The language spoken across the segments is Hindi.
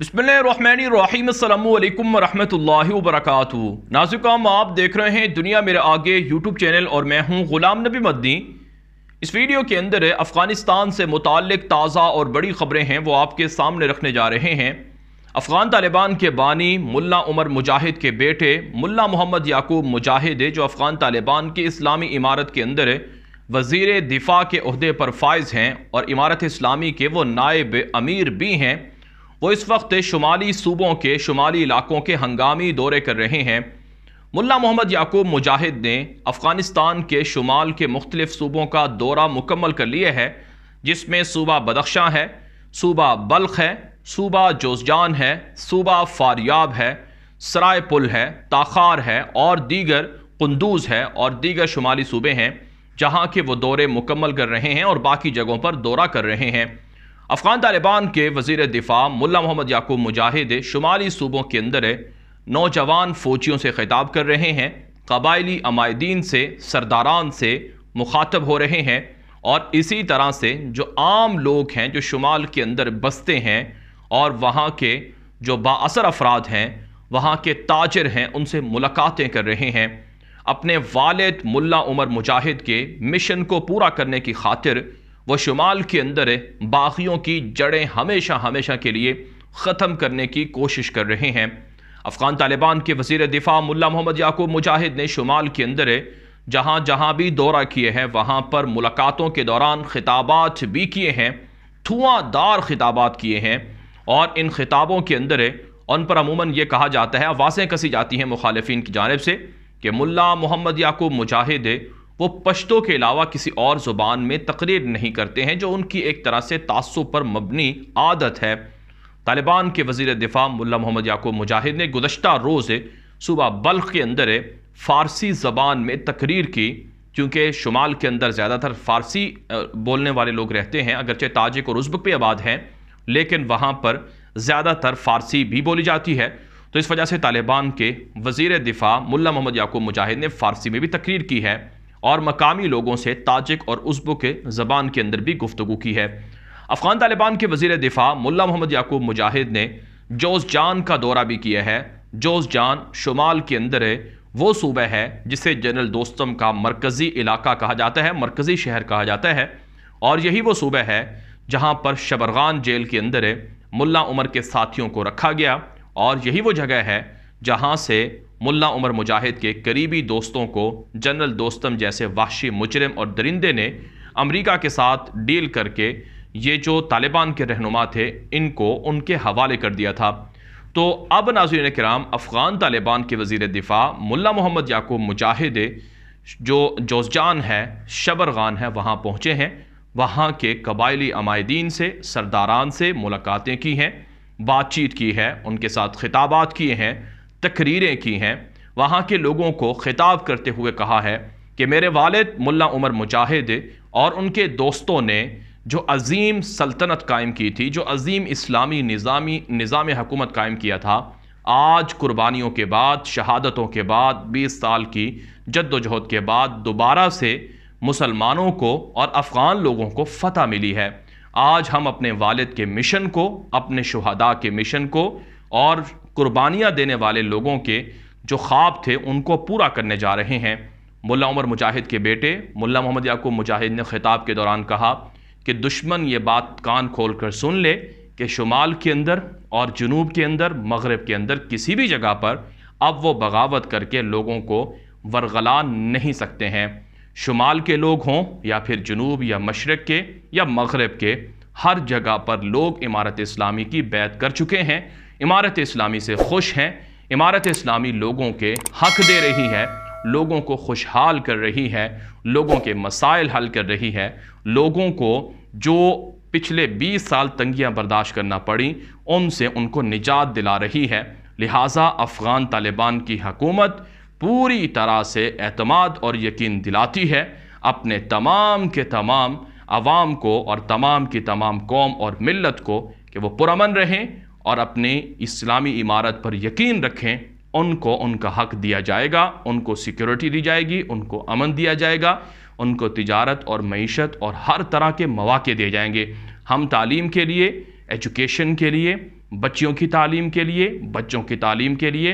बसमीम वरम वरक नाजुकाम आप देख रहे हैं दुनिया मेरे आगे यूट्यूब चैनल और मैं हूं ग़ुलाम नबी मद्दी इस वीडियो के अंदर अफ़गानिस्तान से मुतक ताज़ा और बड़ी ख़बरें हैं वो आपके सामने रखने जा रहे हैं अफ़गान तालिबान के बानी मुल्ला उमर मुजाहिद के बेटे मुल्ला मोहम्मद याकूब मुजाहिद जो अफ़गान तालिबान की इस्लामी इमारत के अंदर वज़ी दिफ़ा के अहदे पर फायज़ हैं और इमारत इस्लामी के वो नायब अमीर भी हैं वो इस वक्त शुमाली सूबों के शुमाली इलाकों के हंगामी दौरे कर रहे हैं मुल्ला मोहम्मद याकूब मुजाहिद ने अफ़गानिस्तान के शुमाल के मुख्तलिफ सूबों का दौरा मुकम्मल कर लिया है जिसमें सूबा बदख्शां है सूबा बल्ख है सूबा जोजान है सूबा फारियाब है सराय पुल है ताखार है और दीगर कंदूज है और दीगर शुमाली सूबे हैं जहाँ के वो दौरे मुकम्मल कर रहे हैं और बाकी जगहों पर दौरा कर रहे हैं अफगान तालिबान के वजीर दिफा मुला मोहम्मद याकूब मुजाहिद शुमाली सूबों के अंदर नौजवान फ़ौजियों से खिताब कर रहे हैं कबायली अमायदीन से सरदारान से मुखातब हो रहे हैं और इसी तरह से जो आम लोग हैं जो शुमाल के अंदर बसते हैं और वहाँ के जो बासर अफराद हैं वहाँ के ताजर हैं उनसे मुलाकातें कर रहे हैं अपने वालद मुला उमर मुजाहिद के मिशन को पूरा करने की खातिर वो शुमाल के अंदर है की जड़ें हमेशा हमेशा के लिए ख़त्म करने की कोशिश कर रहे हैं अफ़गान तालिबान के वजीर दिफा मुला मोहम्मद याकूब मुजाहिद ने शुमाल के अंदर जहाँ जहाँ भी दौरा किए हैं वहाँ पर मुलाकातों के दौरान खिताबात भी किए हैं दार खिताबात किए हैं और इन खिताबों के अंदर उन पर अमूमन ये कहा जाता है आवाज़ें कसी जाती हैं मुखालफी की जानब से कि मुला मोहम्मद याकूब मुजाहिद वो पश्तो के अलावा किसी और ज़ुबान में तकरीर नहीं करते हैं जो उनकी एक तरह से तासु पर मबनी आदत है तालिबान के वजीर दिफा मुला मोहम्मद याकूब मुजाहिद ने गुजशत रोज़ सुबह बल्ख के अंदर फ़ारसी ज़बान में तकरीर की क्योंकि शुमाल के अंदर ज़्यादातर फ़ारसी बोलने वाले लोग रहते हैं अगरचे ताजिक और उज़्बक भी आबाद हैं लेकिन वहाँ पर ज़्यादातर फ़ारसी भी बोली जाती है तो इस वजह से तालिबान के वज़ी दिफ़ा मुला मोहम्मद याकूब मुजाहिद ने फ़ारसी में भी तकरीर की है और मकामी लोगों से ताजिक और उज्बों के ज़बान के अंदर भी गुफ्तु की है अफगान तालिबान के वजीर दिफा मुला मोहम्मद याकूब मुजाहिद ने जोस जान का दौरा भी किया है जोस जान शुमाल के अंदर है वो सूबह है जिसे जनरल दोस्तम का मरकज़ी इलाका कहा जाता है मरकज़ी शहर कहा जाता है और यही वो सूबा है जहाँ पर शबरगान जेल के अंदर मुला उमर के साथियों को रखा गया और यही वो जगह है जहाँ से मुल्ला उमर मुजाहिद के करीबी दोस्तों को जनरल दोस्तम जैसे वाशी मुजरम और दरिंदे ने अमेरिका के साथ डील करके ये जो तालिबान के रहनुमा थे इनको उनके हवाले कर दिया था तो अब नाजरन कराम अफ़गान तालिबान के वजीर दिफ़ा मुला मोहम्मद याकूब मुजाहिद जो जोजान है शबर खान है वहाँ पहुँचे हैं वहाँ के कबायली अमायदीन से सरदारान से मुलाकातें की हैं बातचीत की है उनके साथ खिताबात किए हैं तकरीरें की हैं वहाँ के लोगों को ख़िताब करते हुए कहा है कि मेरे वालद मुल्ला उमर मुजाहिद और उनके दोस्तों ने जो अजीम सल्तनत कायम की थी जो अजीम इस्लामी निज़ामी निज़ाम हकूमत कायम किया था आज कुर्बानियों के बाद शहादतों के बाद 20 साल की जद्दोजहद के बाद दोबारा से मुसलमानों को और अफ़गान लोगों को फतह मिली है आज हम अपने वालद के मिशन को अपने शहदा के मिशन को और कुर्बानियाँ देने वाले लोगों के जो ख्वाब थे उनको पूरा करने जा रहे हैं मुल्ला उमर मुजाहिद के बेटे मुल्ला मोहम्मद याकूब मुजाहिद ने ख़िताब के दौरान कहा कि दुश्मन ये बात कान खोल कर सुन ले कि शुमाल के अंदर और जनूब के अंदर मगरब के अंदर किसी भी जगह पर अब वो बगावत करके लोगों को वरगला नहीं सकते हैं शुमाल के लोग हों या फिर जनूब या मशरक़ के या मगरब के हर जगह पर लोग इमारत इस्लामी की बैत कर चुके हैं इमारत इस्लामी से खुश हैं इमारत इस्लामी लोगों के हक दे रही है लोगों को खुशहाल कर रही है लोगों के मसाइल हल कर रही है लोगों को जो पिछले 20 साल तंगियां बर्दाश्त करना पड़ी उनसे उनको निजात दिला रही है लिहाजा अफ़गान तालिबान की हकूमत पूरी तरह से एतमाद और यकीन दिलाती है अपने तमाम के तमाम आवाम को और तमाम की तमाम कौम और मिलत को कि वो पुरमन रहें और अपने इस्लामी इमारत पर यकीन रखें उनको उनका हक दिया जाएगा उनको सिक्योरिटी दी जाएगी उनको अमन दिया जाएगा उनको तजारत और मीशत और हर तरह के मौाक़े दिए जाएंगे हम तालीम के लिए एजुकेशन के लिए बच्चियों की तालीम के लिए बच्चों की तालीम के लिए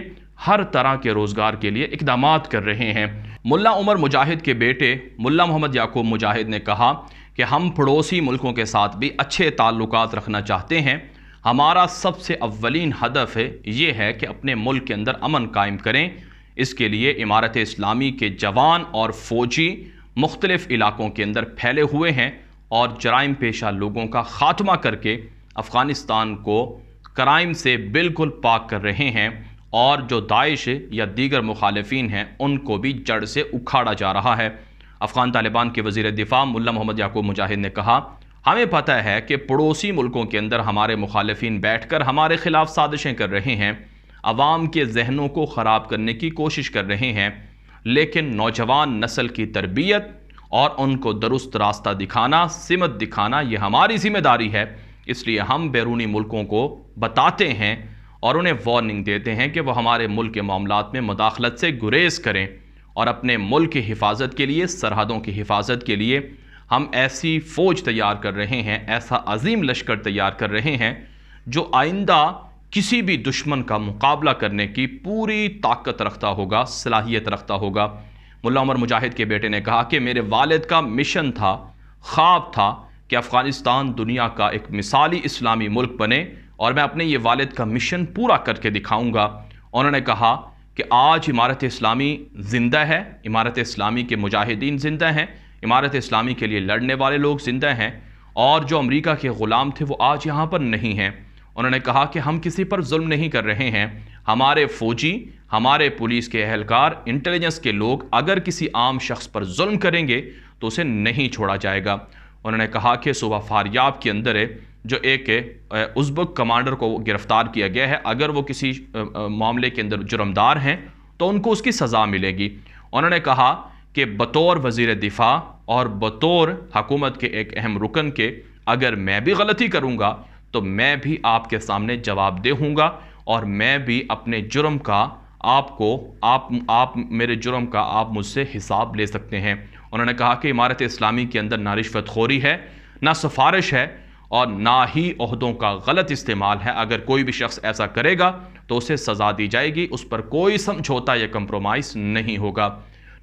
हर तरह के रोज़गार के लिए इकदाम कर रहे हैं मुल्ला उमर मुजाहिद के बेटे मुल्ला मोहम्मद याकूब मुजाहिद ने कहा कि हम पड़ोसी मुल्कों के साथ भी अच्छे ताल्लुकात रखना चाहते हैं हमारा सबसे अव्वलिन हदफ है ये है कि अपने मुल्क के अंदर अमन कायम करें इसके लिए इमारत इस्लामी के जवान और फ़ौजी मुख्तलिफ़ इलाकों के अंदर फैले हुए हैं और जराइम पेशा लोगों का ख़ात्मा करके अफ़गानिस्तान को क्राइम से बिल्कुल पाक कर रहे हैं और जो दाइश या दीगर मुखालफी हैं उनको भी जड़ से उखाड़ा जा रहा है अफ़गान तालिबान के वज़ी दिफ़ा मुला मोहम्मद याकूब मुजाहिद ने कहा हमें पता है कि पड़ोसी मुल्कों के अंदर हमारे मुखालफी बैठ कर हमारे ख़िलाफ़ साजिशें कर रहे हैं आवाम के जहनों को ख़राब करने की कोशिश कर रहे हैं लेकिन नौजवान नस्ल की तरबियत और उनको दुरुस्त रास्ता दिखाना सिमत दिखाना ये हमारी जिम्मेदारी है इसलिए हम बैरूनी मुल्कों को बताते हैं और उन्हें वार्निंग देते हैं कि वह हमारे मुल्क के मामला में मुदाखलत से गुरेज करें और अपने मुल्क की हिफाजत के लिए सरहदों की हिफाजत के लिए हम ऐसी फ़ौज तैयार कर रहे हैं ऐसा अजीम लश्कर तैयार कर रहे हैं जो आइंदा किसी भी दुश्मन का मुकाबला करने की पूरी ताकत रखता होगा सलाहियत रखता होगा मुल्ला उमर मुजाहिद के बेटे ने कहा कि मेरे वालिद का मिशन था ख्वाब था कि अफ़गानिस्तान दुनिया का एक मिसाली इस्लामी मुल्क बने और मैं अपने ये वालिद का मिशन पूरा करके दिखाऊंगा उन्होंने कहा कि आज इमारत इस्लामी ज़िंदा है इमारत इस्लामी के मुजाहिदीन ज़िंदा हैं इमारत इस्लामी के लिए लड़ने वाले लोग जिंदा हैं और जो अमरीका के ग़ुलाम थे वो आज यहाँ पर नहीं हैं उन्होंने कहा कि हम किसी पर जुल्म नहीं कर रहे हैं हमारे फौजी हमारे पुलिस के अहलकार इंटेलिजेंस के लोग अगर किसी आम शख्स पर जुल्म करेंगे तो उसे नहीं छोड़ा जाएगा उन्होंने कहा कि सुबह फारियाब के अंदर है जो एक उज्बक कमांडर को गिरफ़्तार किया गया है अगर वो किसी मामले के अंदर जुर्मदार हैं तो उनको उसकी सज़ा मिलेगी उन्होंने कहा कि बतौर वजीर दिफ़ा और बतौर हकूमत के एक अहम रुकन के अगर मैं भी गलती करूँगा तो मैं भी आपके सामने जवाब दे हूँगा और मैं भी अपने जुर्म का आपको आप आप मेरे जुर्म का आप मुझसे हिसाब ले सकते हैं उन्होंने कहा कि इमारत इस्लामी के अंदर ना रिश्वत खोरी है ना सिफारिश है और ना ही अहदों का गलत इस्तेमाल है अगर कोई भी शख्स ऐसा करेगा तो उसे सज़ा दी जाएगी उस पर कोई समझौता या कंप्रोमाइज़ नहीं होगा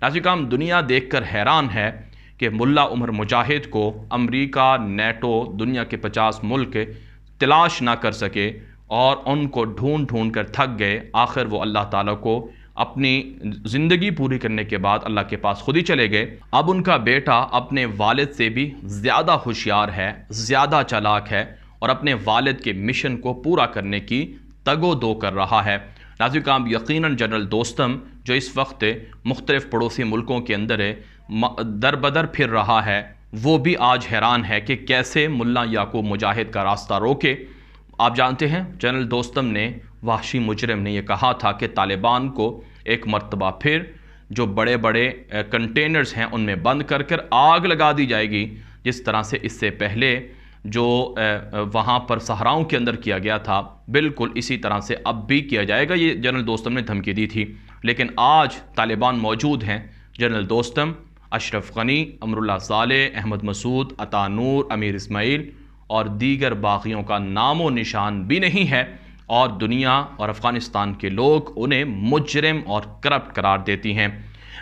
नाजिकाम दुनिया देख कर हैरान है कि मुल्ला उमर मुजाहिद को अमेरिका नेटो दुनिया के 50 मुल्क तलाश ना कर सके और उनको ढूंढ ढूंढ कर थक गए आखिर वो अल्लाह ताला को अपनी ज़िंदगी पूरी करने के बाद अल्लाह के पास खुद ही चले गए अब उनका बेटा अपने वालिद से भी ज़्यादा होशियार है ज़्यादा चालाक है और अपने वालिद के मिशन को पूरा करने की तगो दो कर रहा है नाजिक काम यकीन जनरल दोस्तम जो इस वक्त मुख्तलिफ पड़ोसी मुल्कों के अंदर है दर बदर फिर रहा है वो भी आज हैरान है कि कैसे मुल्ला याकूब मुजाहिद का रास्ता रोके आप जानते हैं जनरल दोस्तम ने वाशी मुजरम ने यह कहा था कि तालिबान को एक मरतबा फिर जो बड़े बड़े कंटेनर्स हैं उनमें बंद कर कर आग लगा दी जाएगी जिस तरह से इससे पहले जो वहाँ पर सहराओं के अंदर किया गया था बिल्कुल इसी तरह से अब भी किया जाएगा ये जनरल दोस्तम ने धमकी दी थी लेकिन आज तालिबान मौजूद हैं जनरल दोस्तम अशरफ गनी अमरुल्ला साले अहमद मसूद अतानूर अमीर इसमाइल और दीगर बागियों का नामो निशान भी नहीं है और दुनिया और अफ़गानिस्तान के लोग उन्हें मुजरम और करप्ट करार देती हैं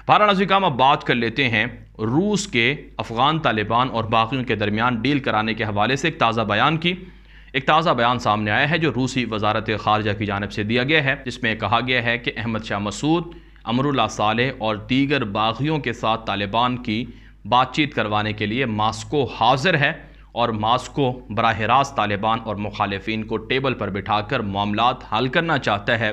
बहरा नजीकाम अब बात कर लेते हैं रूस के अफ़गान तालिबान और बागियों के दरमियान डील कराने के हवाले से एक ताज़ा बयान की एक ताज़ा बयान सामने आया है जो रूसी वजारत खारजा की जानब से दिया गया है जिसमें कहा गया है कि अहमद शाह मसूद अमरुल्ला साले और दीगर बागियों के साथ तालिबान की बातचीत करवाने के लिए मास्को हाजिर है और मास्को बरह रास्त तालिबान और मुखालफन को टेबल पर बिठाकर मामला हल करना चाहता है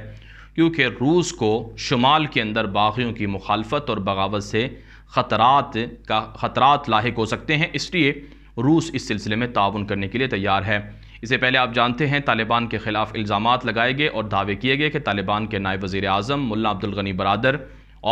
क्योंकि रूस को शुमाल के अंदर बागियों की मुखालफत और बगावत से ख़तरात का ख़तरात लाक हो सकते हैं इसलिए रूस इस सिलसिले में ताउन करने के लिए तैयार है इससे पहले आप जानते हैं तालिबान के खिलाफ इल्ज़ाम लगाए गए और दावे किए गए कि तालिबान के नायब वज़ी अजम मुला अब्दुल गनी बरदर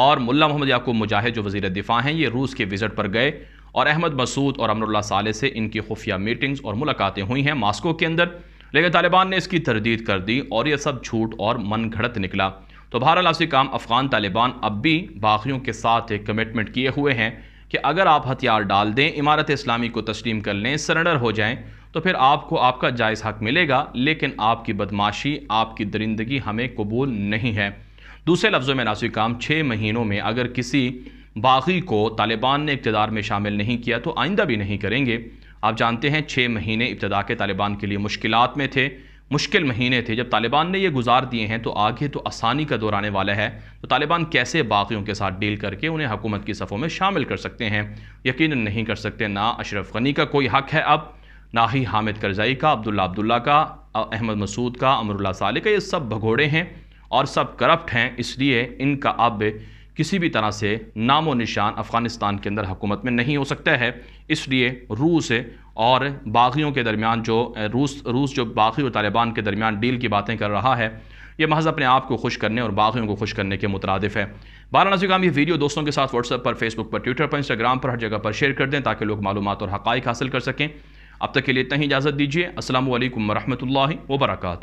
और मुला मोहम्मद याकूब मुजाहिद जो वज़ी दिफा हैं ये रूस के विज़िट पर गए और अहमद मसूद और अमरुल्ला साले से इनकी खुफिया मीटिंग्स और मुलाकातें हुई हैं मास्को के अंदर लेकिन तालिबान ने इसकी तरदीद कर दी और यह सब झूठ और मन घड़त निकला तो भारत आपसी काम अफगान तालिबान अब भी बाखियों के साथ एक कमिटमेंट किए हुए हैं कि अगर आप हथियार डाल दें इमारत इस्लामी को तस्लीम कर लें सरेंडर हो जाएं तो फिर आपको आपका जायज़ हक मिलेगा लेकिन आपकी बदमाशी आपकी दरिंदगी हमें कबूल नहीं है दूसरे लफ्ज़ों में नासिक काम छः महीनों में अगर किसी बागी को तालिबान ने इकतदार में शामिल नहीं किया तो आइंदा भी नहीं करेंगे आप जानते हैं छः महीने इब्तदा के तालिबान के लिए मुश्किल में थे मुश्किल महीने थे जब तालिबान ने ये गुजार दिए हैं तो आगे तो आसानी का दौर आने वाला है तो तालिबान कैसे बागियों के साथ डील करके उन्हें हुकूमत की सफ़ों में शामिल कर सकते हैं यकीन नहीं कर सकते ना अशरफ गनी का कोई हक है अब ना ही हामिद करजई का अब्दुल्ला अब्दुल्ला का अहमद मसूद का अमरुल्ला साले का ये सब भगोड़े हैं और सब करप्ट हैं इसलिए इनका अब किसी भी तरह से नामो निशान अफ़गानिस्तान के अंदर हुकूमत में नहीं हो सकता है इसलिए रूस और बागियों के दरमियान जो रूस रूस जो बागी और तालिबान के दरमियान डील की बातें कर रहा है ये महज अपने आप को खुश करने और बागियों को खुश करने के मुतरदफ़ है बारह काम ये वीडियो दोस्तों के साथ व्हाट्सअप पर फेसबुक पर ट्विटर पर इंस्टाग्राम पर हर जगह पर शेयर कर दें ताकि लोग मालूम और हक़ हासिल कर सकें अब तक के लिए इतना ही इजाज़त दीजिए असल वरहमल वर्का